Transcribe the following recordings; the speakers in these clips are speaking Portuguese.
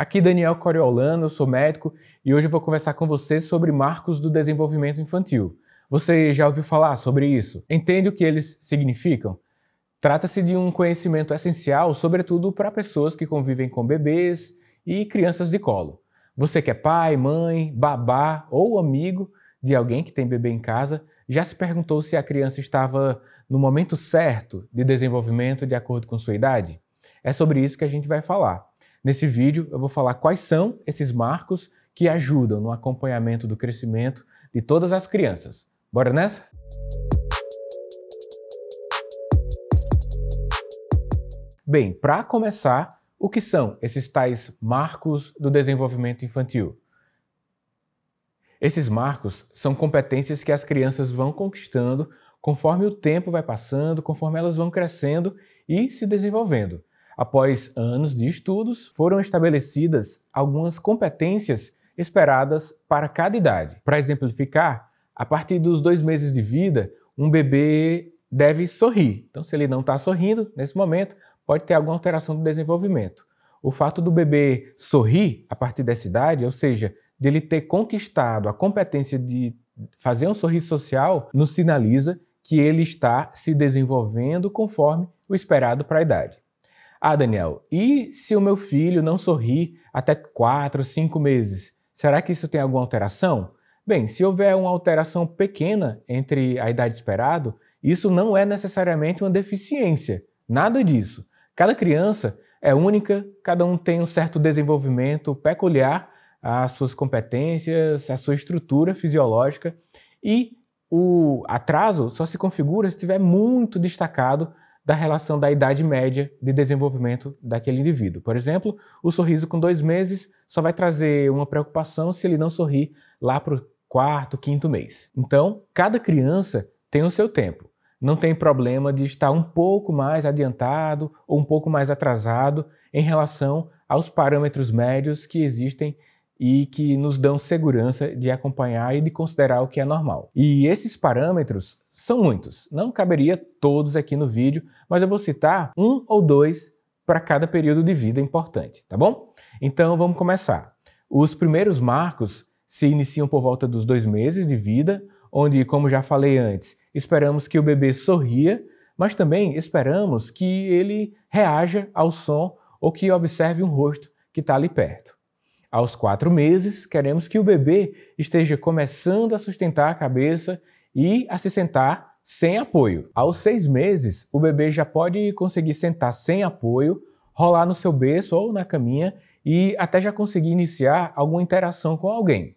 Aqui Daniel Coriolano, eu sou médico e hoje eu vou conversar com você sobre marcos do desenvolvimento infantil. Você já ouviu falar sobre isso? Entende o que eles significam? Trata-se de um conhecimento essencial, sobretudo para pessoas que convivem com bebês e crianças de colo. Você que é pai, mãe, babá ou amigo de alguém que tem bebê em casa, já se perguntou se a criança estava no momento certo de desenvolvimento de acordo com sua idade? É sobre isso que a gente vai falar. Nesse vídeo eu vou falar quais são esses marcos que ajudam no acompanhamento do crescimento de todas as crianças. Bora nessa? Bem, para começar, o que são esses tais marcos do desenvolvimento infantil? Esses marcos são competências que as crianças vão conquistando conforme o tempo vai passando, conforme elas vão crescendo e se desenvolvendo. Após anos de estudos, foram estabelecidas algumas competências esperadas para cada idade. Para exemplificar, a partir dos dois meses de vida, um bebê deve sorrir. Então, se ele não está sorrindo nesse momento, pode ter alguma alteração do desenvolvimento. O fato do bebê sorrir a partir dessa idade, ou seja, dele ter conquistado a competência de fazer um sorriso social, nos sinaliza que ele está se desenvolvendo conforme o esperado para a idade. Ah, Daniel, e se o meu filho não sorrir até 4, 5 meses? Será que isso tem alguma alteração? Bem, se houver uma alteração pequena entre a idade esperada, isso não é necessariamente uma deficiência. Nada disso. Cada criança é única, cada um tem um certo desenvolvimento peculiar às suas competências, à sua estrutura fisiológica e o atraso só se configura se estiver muito destacado da relação da idade média de desenvolvimento daquele indivíduo. Por exemplo, o sorriso com dois meses só vai trazer uma preocupação se ele não sorrir lá para o quarto, quinto mês. Então, cada criança tem o seu tempo. Não tem problema de estar um pouco mais adiantado ou um pouco mais atrasado em relação aos parâmetros médios que existem e que nos dão segurança de acompanhar e de considerar o que é normal. E esses parâmetros são muitos, não caberia todos aqui no vídeo, mas eu vou citar um ou dois para cada período de vida importante, tá bom? Então vamos começar. Os primeiros marcos se iniciam por volta dos dois meses de vida, onde, como já falei antes, esperamos que o bebê sorria, mas também esperamos que ele reaja ao som ou que observe um rosto que está ali perto. Aos quatro meses, queremos que o bebê esteja começando a sustentar a cabeça e a se sentar sem apoio. Aos seis meses, o bebê já pode conseguir sentar sem apoio, rolar no seu berço ou na caminha e até já conseguir iniciar alguma interação com alguém.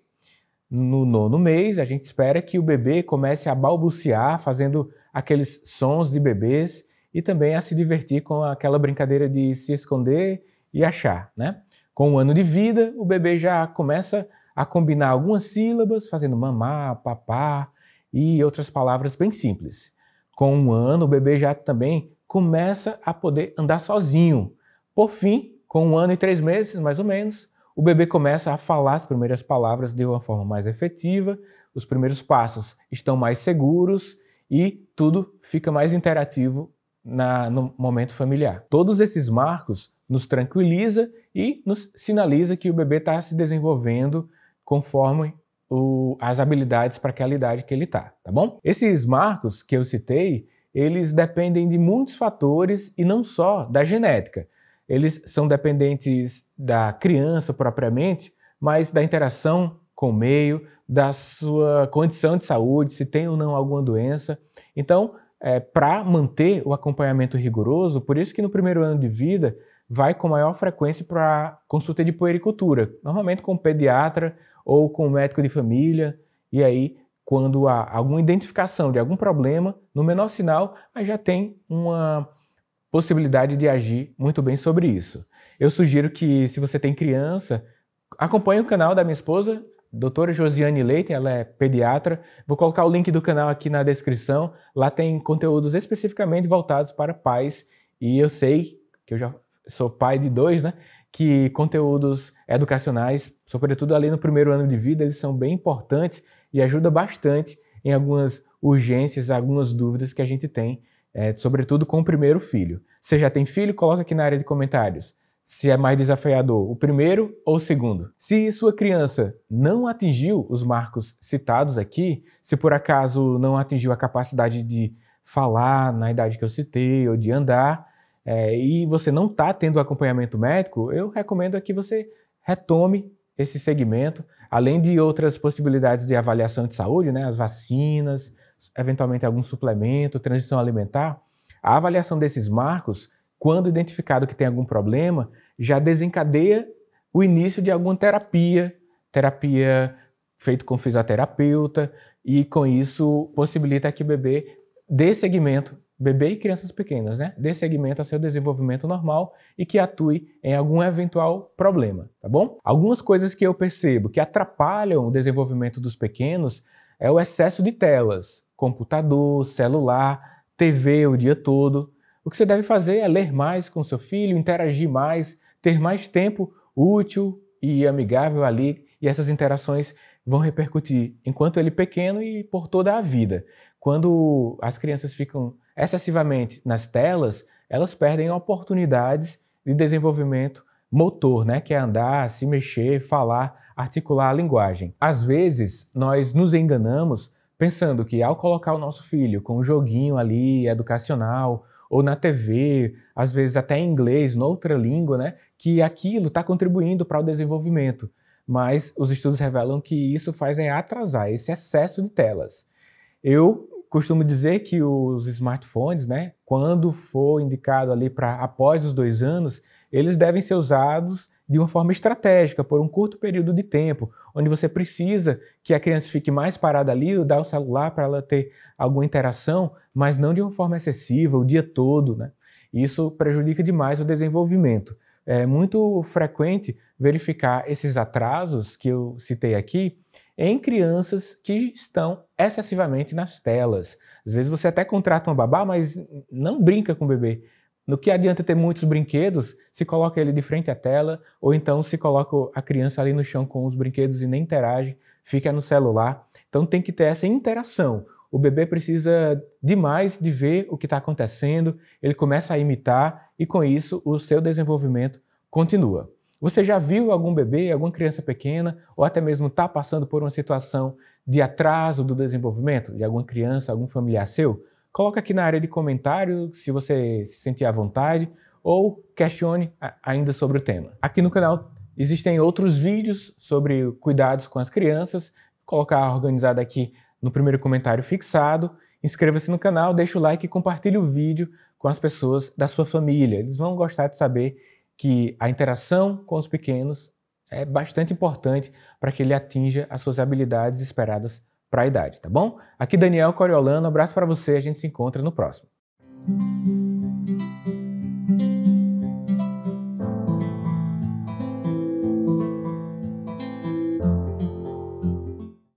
No nono mês, a gente espera que o bebê comece a balbuciar, fazendo aqueles sons de bebês e também a se divertir com aquela brincadeira de se esconder e achar, né? Com um ano de vida, o bebê já começa a combinar algumas sílabas, fazendo mamá, papá e outras palavras bem simples. Com um ano, o bebê já também começa a poder andar sozinho. Por fim, com um ano e três meses, mais ou menos, o bebê começa a falar as primeiras palavras de uma forma mais efetiva, os primeiros passos estão mais seguros e tudo fica mais interativo na, no momento familiar. Todos esses marcos nos tranquiliza e nos sinaliza que o bebê está se desenvolvendo conforme o, as habilidades para aquela idade que ele está, tá bom? Esses marcos que eu citei, eles dependem de muitos fatores e não só da genética. Eles são dependentes da criança propriamente, mas da interação com o meio, da sua condição de saúde, se tem ou não alguma doença. Então, é, para manter o acompanhamento rigoroso, por isso que no primeiro ano de vida vai com maior frequência para consulta de puericultura, normalmente com pediatra ou com médico de família, e aí quando há alguma identificação de algum problema, no menor sinal, aí já tem uma possibilidade de agir muito bem sobre isso. Eu sugiro que, se você tem criança, acompanhe o canal da minha esposa, doutora Josiane Leite, ela é pediatra. Vou colocar o link do canal aqui na descrição. Lá tem conteúdos especificamente voltados para pais, e eu sei que eu já sou pai de dois, né? Que conteúdos educacionais, sobretudo ali no primeiro ano de vida, eles são bem importantes e ajudam bastante em algumas urgências, algumas dúvidas que a gente tem, é, sobretudo com o primeiro filho. Você já tem filho? Coloca aqui na área de comentários. Se é mais desafiador, o primeiro ou o segundo? Se sua criança não atingiu os marcos citados aqui, se por acaso não atingiu a capacidade de falar na idade que eu citei ou de andar, é, e você não está tendo acompanhamento médico, eu recomendo é que você retome esse segmento, além de outras possibilidades de avaliação de saúde, né, as vacinas, eventualmente algum suplemento, transição alimentar. A avaliação desses marcos, quando identificado que tem algum problema, já desencadeia o início de alguma terapia, terapia feita com fisioterapeuta, e com isso possibilita que o bebê dê segmento bebê e crianças pequenas, né? Dê segmento a seu desenvolvimento normal e que atue em algum eventual problema, tá bom? Algumas coisas que eu percebo que atrapalham o desenvolvimento dos pequenos é o excesso de telas, computador, celular, TV o dia todo. O que você deve fazer é ler mais com seu filho, interagir mais, ter mais tempo útil e amigável ali, e essas interações vão repercutir enquanto ele pequeno e por toda a vida. Quando as crianças ficam excessivamente nas telas, elas perdem oportunidades de desenvolvimento motor, né, que é andar, se mexer, falar, articular a linguagem. Às vezes, nós nos enganamos pensando que ao colocar o nosso filho com um joguinho ali educacional ou na TV, às vezes até em inglês, noutra língua, né, que aquilo está contribuindo para o desenvolvimento. Mas os estudos revelam que isso faz é atrasar esse excesso de telas. Eu costumo dizer que os smartphones, né, quando for indicado ali para após os dois anos, eles devem ser usados de uma forma estratégica, por um curto período de tempo, onde você precisa que a criança fique mais parada ali, dar o celular para ela ter alguma interação, mas não de uma forma excessiva, o dia todo. Né? Isso prejudica demais o desenvolvimento. É muito frequente verificar esses atrasos que eu citei aqui em crianças que estão excessivamente nas telas. Às vezes você até contrata uma babá, mas não brinca com o bebê. No que adianta ter muitos brinquedos se coloca ele de frente à tela ou então se coloca a criança ali no chão com os brinquedos e nem interage, fica no celular. Então tem que ter essa interação. O bebê precisa demais de ver o que está acontecendo, ele começa a imitar e com isso o seu desenvolvimento continua. Você já viu algum bebê, alguma criança pequena, ou até mesmo está passando por uma situação de atraso do desenvolvimento de alguma criança, algum familiar seu? Coloca aqui na área de comentário se você se sentir à vontade ou questione ainda sobre o tema. Aqui no canal existem outros vídeos sobre cuidados com as crianças, Vou colocar organizado aqui no primeiro comentário fixado. Inscreva-se no canal, deixe o like e compartilhe o vídeo com as pessoas da sua família. Eles vão gostar de saber que a interação com os pequenos é bastante importante para que ele atinja as suas habilidades esperadas para a idade, tá bom? Aqui Daniel Coriolano, abraço para você, a gente se encontra no próximo.